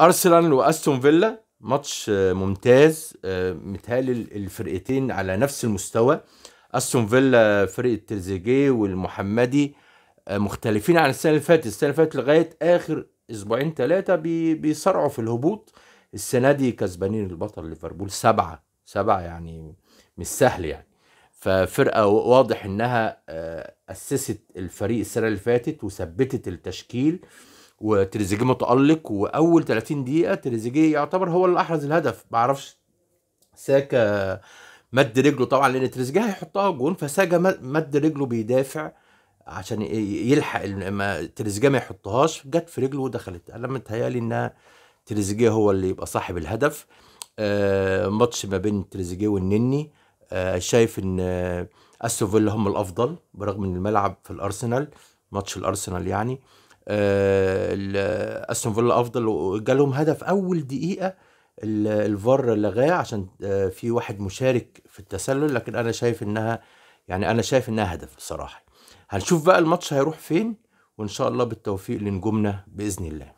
ارسنال واستون فيلا ماتش آه، ممتاز آه، متهيألي الفرقتين على نفس المستوى استون فيلا فرقه تريزيجيه والمحمدي آه، مختلفين عن السنه اللي فاتت السنه اللي فاتت لغايه اخر اسبوعين ثلاثه بيصارعوا في الهبوط السنه دي كسبانين البطل ليفربول سبعه سبعه يعني مش سهل يعني ففرقه واضح انها اسست الفريق السنه اللي فاتت وثبتت التشكيل وتريزيجيه متالق واول 30 دقيقه تريزيجيه يعتبر هو اللي احرز الهدف معرفش ساكا مد رجله طبعا لان تريزيجيه هيحطها جون فساكا مد رجله بيدافع عشان يلحق ما تريزيجيه ما يحطهاش جت في رجله ودخلت انا متهيالي انها تريزيجيه هو اللي يبقى صاحب الهدف آه ماتش ما بين تريزيجيه والنني آه شايف ان آه استون فيلا هم الافضل برغم ان الملعب في الارسنال ماتش الارسنال يعني آه، استون فيلا افضل وجالهم هدف اول دقيقه الفار لغاه عشان آه، في واحد مشارك في التسلل لكن انا شايف انها يعني انا شايف انها هدف بصراحه هنشوف بقى الماتش هيروح فين وان شاء الله بالتوفيق لنجومنا باذن الله